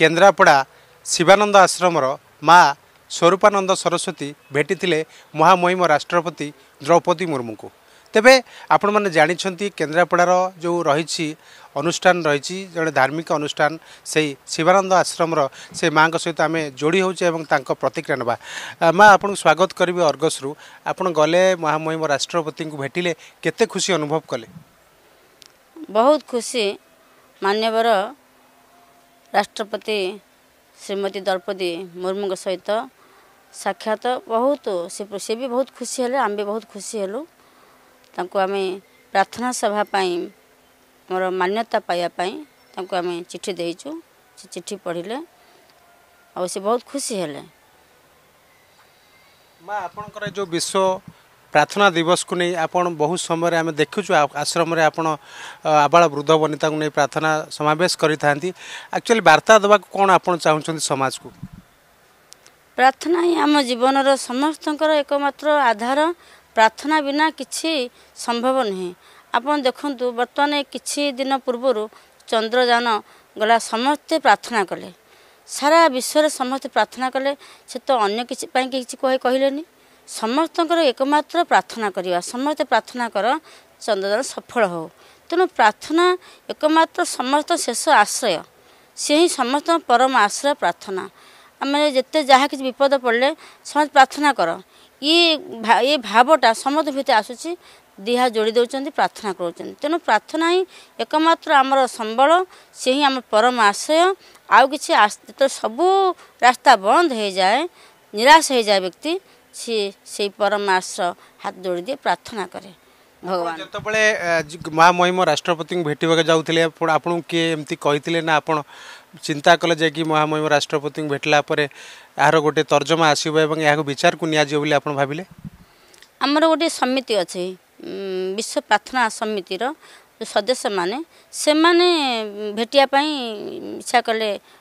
କେନ୍ଦ୍ରାପଡ଼ା ଶିବାନନ୍ଦ ଆଶ୍ରମର ମା' ସ୍ୱରୂପାନନ୍ଦ ସରସ୍ୱତୀ ଭେଟିଥିଲେ ମହାମହିମ ରାଷ୍ଟ୍ରପତି ଦ୍ରୌପଦୀ ମୁର୍ମୁଙ୍କୁ ତେବେ ଆପଣମାନେ ଜାଣିଛନ୍ତି କେନ୍ଦ୍ରାପଡ଼ାର ଯେଉଁ ରହିଛି ଅନୁଷ୍ଠାନ ରହିଛି ଜଣେ ଧାର୍ମିକ ଅନୁଷ୍ଠାନ ସେଇ ଶିବାନନ୍ଦ ଆଶ୍ରମର ସେ ମାଆଙ୍କ ସହିତ ଆମେ ଯୋଡ଼ି ହେଉଛେ ଏବଂ ତାଙ୍କ ପ୍ରତିକ୍ରିୟା ନେବା ମାଆ ଆପଣଙ୍କୁ ସ୍ୱାଗତ କରିବି ଅର୍ଗସ୍ରୁ ଆପଣ ଗଲେ ମହାମହିମ ରାଷ୍ଟ୍ରପତିଙ୍କୁ ଭେଟିଲେ କେତେ ଖୁସି ଅନୁଭବ କଲେ ବହୁତ ଖୁସି ମାନ୍ୟବର ରାଷ୍ଟ୍ରପତି ଶ୍ରୀମତୀ ଦ୍ରୌପଦୀ ମୁର୍ମୁଙ୍କ ସହିତ ସାକ୍ଷାତ ବହୁତ ସେ ସେ ବି ବହୁତ ଖୁସି ହେଲେ ଆମେ ବି ବହୁତ ଖୁସି ହେଲୁ ତାଙ୍କୁ ଆମେ ପ୍ରାର୍ଥନା ସଭା ପାଇଁ ଆମର ମାନ୍ୟତା ପାଇବା ପାଇଁ ତାଙ୍କୁ ଆମେ ଚିଠି ଦେଇଛୁ ସେ ଚିଠି ପଢ଼ିଲେ ଆଉ ସେ ବହୁତ ଖୁସି ହେଲେ ମା ଆପଣଙ୍କର ଯେଉଁ ବିଶ୍ୱ ପ୍ରାର୍ଥନା ଦିବସକୁ ନେଇ ଆପଣ ବହୁତ ସମୟରେ ଆମେ ଦେଖୁଛୁ ଆଶ୍ରମରେ ଆପଣ ଆବାଳ ବୃଦ୍ଧ ବନିତାଙ୍କୁ ନେଇ ପ୍ରାର୍ଥନା ସମାବେଶ କରିଥାନ୍ତି ଆକ୍ଚୁଆଲି ବାର୍ତ୍ତା ଦେବାକୁ କ'ଣ ଆପଣ ଚାହୁଁଛନ୍ତି ସମାଜକୁ ପ୍ରାର୍ଥନା ହିଁ ଆମ ଜୀବନର ସମସ୍ତଙ୍କର ଏକମାତ୍ର ଆଧାର ପ୍ରାର୍ଥନା ବିନା କିଛି ସମ୍ଭବ ନୁହେଁ ଆପଣ ଦେଖନ୍ତୁ ବର୍ତ୍ତମାନ କିଛି ଦିନ ପୂର୍ବରୁ ଚନ୍ଦ୍ରଯାନ ଗଲା ସମସ୍ତେ ପ୍ରାର୍ଥନା କଲେ ସାରା ବିଶ୍ୱରେ ସମସ୍ତେ ପ୍ରାର୍ଥନା କଲେ ସେ ତ ଅନ୍ୟ କିଛି ପାଇଁ କିଛି କହିଲେନି ସମସ୍ତଙ୍କର ଏକମାତ୍ର ପ୍ରାର୍ଥନା କରିବା ସମସ୍ତେ ପ୍ରାର୍ଥନା କର ଚନ୍ଦ୍ରଯାନ ସଫଳ ହେଉ ତେଣୁ ପ୍ରାର୍ଥନା ଏକମାତ୍ର ସମସ୍ତ ଶେଷ ଆଶ୍ରୟ ସେ ହିଁ ସମସ୍ତଙ୍କ ପରମ ଆଶ୍ରୟ ପ୍ରାର୍ଥନା ଆମେ ଯେତେ ଯାହା କିଛି ବିପଦ ପଡ଼ିଲେ ସମସ୍ତେ ପ୍ରାର୍ଥନା କର ଇଏ ଭାବଟା ସମସ୍ତ ଭିତରେ ଆସୁଛି ଦିହା ଯୋଡ଼ି ଦେଉଛନ୍ତି ପ୍ରାର୍ଥନା କରୁଛନ୍ତି ତେଣୁ ପ୍ରାର୍ଥନା ହିଁ ଏକମାତ୍ର ଆମର ସମ୍ବଳ ସେ ହିଁ ଆମ ପରମ ଆଶ୍ରୟ ଆଉ କିଛି ଯେତେବେଳେ ସବୁ ରାସ୍ତା ବନ୍ଦ ହୋଇଯାଏ ନିରାଶ ହୋଇଯାଏ ବ୍ୟକ୍ତି ସିଏ ସେଇ ପରମାସ ହାତ ଯୋଡ଼ି ଦିଏ ପ୍ରାର୍ଥନା କରେ ଭଗବାନ ଯେତେବେଳେ ମା ମହିମ ରାଷ୍ଟ୍ରପତିଙ୍କୁ ଭେଟିବାକୁ ଯାଉଥିଲେ ଆପଣଙ୍କୁ କିଏ ଏମିତି କହିଥିଲେ ନା ଆପଣ ଚିନ୍ତା କଲେ ଯାଇକି ମହାମହିମ ରାଷ୍ଟ୍ରପତିଙ୍କୁ ଭେଟିଲା ପରେ ଏହାର ଗୋଟେ ତର୍ଜମା ଆସିବ ଏବଂ ଏହାକୁ ବିଚାରକୁ ନିଆଯିବ ବୋଲି ଆପଣ ଭାବିଲେ ଆମର ଗୋଟିଏ ସମିତି ଅଛି ବିଶ୍ୱ ପ୍ରାର୍ଥନା ସମିତିର ସଦସ୍ୟମାନେ ସେମାନେ ଭେଟିବା ପାଇଁ ଇଚ୍ଛା କଲେ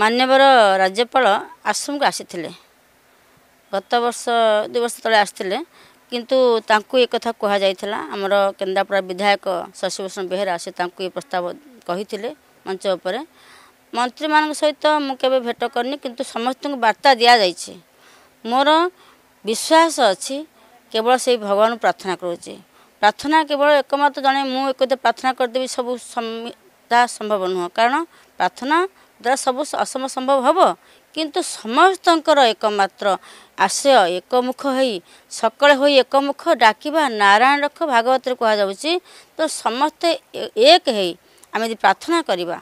ମାନ୍ୟବର ରାଜ୍ୟପାଳ ଆସାମକୁ ଆସିଥିଲେ ଗତ ବର୍ଷ ଦୁଇ ବର୍ଷ ତଳେ ଆସିଥିଲେ କିନ୍ତୁ ତାଙ୍କୁ ଏକଥା କୁହାଯାଇଥିଲା ଆମର କେନ୍ଦ୍ରାପଡ଼ା ବିଧାୟକ ଶଶିଭୂଷଣ ବେହେରା ସେ ତାଙ୍କୁ ଏ ପ୍ରସ୍ତାବ କହିଥିଲେ ମଞ୍ଚ ଉପରେ ମନ୍ତ୍ରୀମାନଙ୍କ ସହିତ ମୁଁ କେବେ ଭେଟ କରିନି କିନ୍ତୁ ସମସ୍ତଙ୍କୁ ବାର୍ତ୍ତା ଦିଆଯାଇଛି ମୋର ବିଶ୍ୱାସ ଅଛି କେବଳ ସେଇ ଭଗବାନଙ୍କୁ ପ୍ରାର୍ଥନା କରୁଛି ପ୍ରାର୍ଥନା କେବଳ ଏକମାତ୍ର ଜଣେ ମୁଁ ଏକ ପ୍ରାର୍ଥନା କରିଦେବି ସବୁ ତାହା ସମ୍ଭବ ନୁହଁ କାରଣ ପ୍ରାର୍ଥନା ଦ୍ୱାରା ସବୁ ଅସମ ସମ୍ଭବ ହେବ କିନ୍ତୁ ସମସ୍ତଙ୍କର ଏକମାତ୍ର ଆଶ୍ରୟ ଏକମୁଖ ହୋଇ ସକାଳେ ହୋଇ ଏକମୁଖ ଡାକିବା ନାରାୟଣ ରଖ ଭାଗବତରେ କୁହାଯାଉଛି ତ ସମସ୍ତେ ଏକ ହେଇ ଆମେ ଯଦି ପ୍ରାର୍ଥନା କରିବା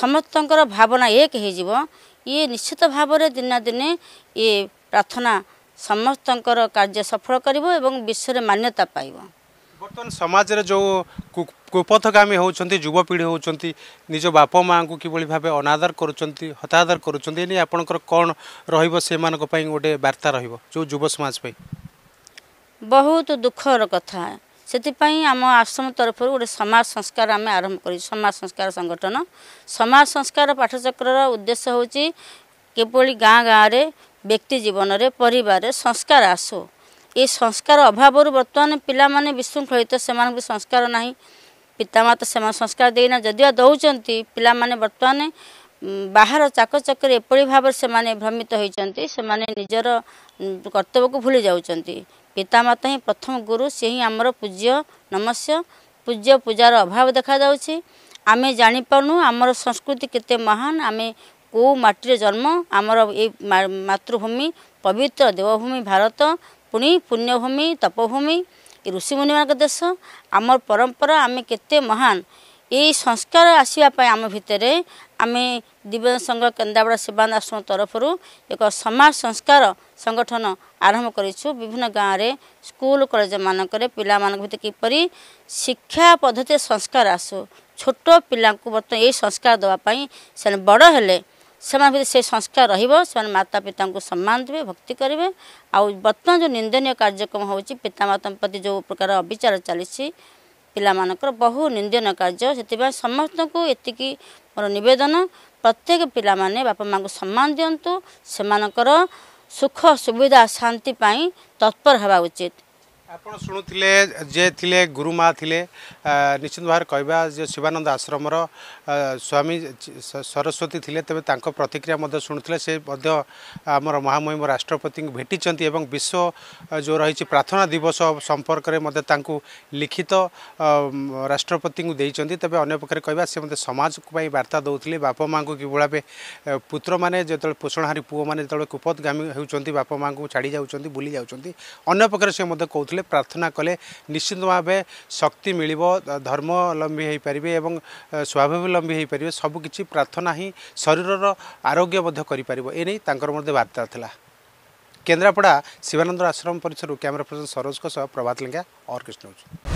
ସମସ୍ତଙ୍କର ଭାବନା ଏକ ହେଇଯିବ ଇଏ ନିଶ୍ଚିତ ଭାବରେ ଦିନା ଦିନେ ଇଏ ପ୍ରାର୍ଥନା ସମସ୍ତଙ୍କର କାର୍ଯ୍ୟ ସଫଳ କରିବ ଏବଂ ବିଶ୍ୱରେ ମାନ୍ୟତା ପାଇବ ବର୍ତ୍ତମାନ ସମାଜରେ ଯେଉଁ କୁପଥଗାମୀ ହେଉଛନ୍ତି ଯୁବପିଢ଼ି ହେଉଛନ୍ତି ନିଜ ବାପା ମାଆଙ୍କୁ କିଭଳି ଭାବେ ଅନାଦର କରୁଛନ୍ତି ହତାଦର କରୁଛନ୍ତି ଏ ନେଇ ଆପଣଙ୍କର କ'ଣ ରହିବ ସେମାନଙ୍କ ପାଇଁ ଗୋଟେ ବାର୍ତ୍ତା ରହିବ ଯେଉଁ ଯୁବ ସମାଜ ପାଇଁ ବହୁତ ଦୁଃଖର କଥା ସେଥିପାଇଁ ଆମ ଆଶ୍ରମ ତରଫରୁ ଗୋଟେ ସମାଜ ସଂସ୍କାର ଆମେ ଆରମ୍ଭ କରିଛୁ ସମାଜ ସଂସ୍କାର ସଂଗଠନ ସମାଜ ସଂସ୍କାର ପାଠଚକ୍ରର ଉଦ୍ଦେଶ୍ୟ ହେଉଛି କିଭଳି ଗାଁ ଗାଁରେ ବ୍ୟକ୍ତି ଜୀବନରେ ପରିବାରରେ ସଂସ୍କାର ଆସୁ ଏ ସଂସ୍କାର ଅଭାବରୁ ବର୍ତ୍ତମାନ ପିଲାମାନେ ବିଶୃଙ୍ଖଳିତ ସେମାନଙ୍କୁ ସଂସ୍କାର ନାହିଁ ପିତାମାତା ସେମାନେ ସଂସ୍କାର ଦେଇନା ଯଦିଓ ଦେଉଛନ୍ତି ପିଲାମାନେ ବର୍ତ୍ତମାନ ବାହାର ଚାକଚକରେ ଏପରି ଭାବରେ ସେମାନେ ଭ୍ରମିତ ହୋଇଛନ୍ତି ସେମାନେ ନିଜର କର୍ତ୍ତବ୍ୟକୁ ଭୁଲି ଯାଉଛନ୍ତି ପିତାମାତା ହିଁ ପ୍ରଥମ ଗୁରୁ ସେ ହିଁ ଆମର ପୂଜ୍ୟ ନମସ୍ୟ ପୂଜ୍ୟ ପୂଜାର ଅଭାବ ଦେଖାଯାଉଛି ଆମେ ଜାଣିପାରୁନୁ ଆମର ସଂସ୍କୃତି କେତେ ମହାନ ଆମେ କେଉଁ ମାଟିରେ ଜନ୍ମ ଆମର ଏଇ ମାତୃଭୂମି ପବିତ୍ର ଦେବଭୂମି ଭାରତ ପୁଣି ପୁଣ୍ୟଭୂମି ତପଭୂମି ଋଷିମୁନି ମାନଙ୍କ ଦେଶ ଆମର ପରମ୍ପରା ଆମେ କେତେ ମହାନ ଏଇ ସଂସ୍କାର ଆସିବା ପାଇଁ ଆମ ଭିତରେ ଆମେ ଦିବ୍ୟ ସଂଘ କେନ୍ଦ୍ରାପଡ଼ା ସେବା ଆଶ୍ରମ ତରଫରୁ ଏକ ସମାଜ ସଂସ୍କାର ସଂଗଠନ ଆରମ୍ଭ କରିଛୁ ବିଭିନ୍ନ ଗାଁରେ ସ୍କୁଲ କଲେଜ ମାନଙ୍କରେ ପିଲାମାନଙ୍କ ଭିତରେ କିପରି ଶିକ୍ଷା ପଦ୍ଧତିରେ ସଂସ୍କାର ଆସୁ ଛୋଟ ପିଲାଙ୍କୁ ବର୍ତ୍ତମାନ ଏଇ ସଂସ୍କାର ଦେବା ପାଇଁ ସେମାନେ ବଡ଼ ହେଲେ ସେମାନଙ୍କ ଭିତରେ ସେ ସଂସ୍କାର ରହିବ ସେମାନେ ମାତା ପିତାଙ୍କୁ ସମ୍ମାନ ଦେବେ ଭକ୍ତି କରିବେ ଆଉ ବର୍ତ୍ତମାନ ଯେଉଁ ନିନ୍ଦନୀୟ କାର୍ଯ୍ୟକ୍ରମ ହେଉଛି ପିତାମାତାଙ୍କ ପ୍ରତି ଯେଉଁ ପ୍ରକାର ଅବିଚାର ଚାଲିଛି ପିଲାମାନଙ୍କର ବହୁ ନିନ୍ଦନୀୟ କାର୍ଯ୍ୟ ସେଥିପାଇଁ ସମସ୍ତଙ୍କୁ ଏତିକି ମୋର ନିବେଦନ ପ୍ରତ୍ୟେକ ପିଲାମାନେ ବାପା ମାଆଙ୍କୁ ସମ୍ମାନ ଦିଅନ୍ତୁ ସେମାନଙ୍କର ସୁଖ ସୁବିଧା ଶାନ୍ତି ପାଇଁ ତତ୍ପର ହେବା ଉଚିତ जे शुणुले गुरुमा निश्चित भावना क्या शिवानंद आश्रम र स्वामी सरस्वती ले तपाईँ त प्रतिक्रिया शुणुले से आम महामहिम राष्ट्रपति भेटिन्छ ए विश्व जो रहे प्रार्थना दिवस सम्पर्क मध्ये त लिखित राष्ट्रपति दिन्छ तपाईँ अन्य पक्ष समर्ता देउ बापमा के भाव पुत्र मतलब पोषणहारी पूर्ण जति को हुन्छ बापमाँको छाडिजाउ बुली जाउँछ अन्यपक्ष କଲେ ପ୍ରାର୍ଥନା କଲେ ନିଶ୍ଚିନ୍ତ ଭାବେ ଶକ୍ତି ମିଳିବ ଧର୍ମଲମ୍ବୀ ହୋଇପାରିବେ ଏବଂ ସ୍ୱାଭାବିକଲମ୍ବୀ ହୋଇପାରିବେ ସବୁକିଛି ପ୍ରାର୍ଥନା ହିଁ ଶରୀରର ଆରୋଗ୍ୟ ମଧ୍ୟ କରିପାରିବ ଏ ନେଇ ତାଙ୍କର ମଧ୍ୟ ବାର୍ତ୍ତା ଥିଲା କେନ୍ଦ୍ରାପଡ଼ା ଶିବାନନ୍ଦ ଆଶ୍ରମ ପରିସରରୁ କ୍ୟାମେରା ପର୍ସନ ସରୋଜଙ୍କ ସହ ପ୍ରଭାତ ଲେଙ୍କା ଅର୍କେଷ୍ଟ ନେଉଛି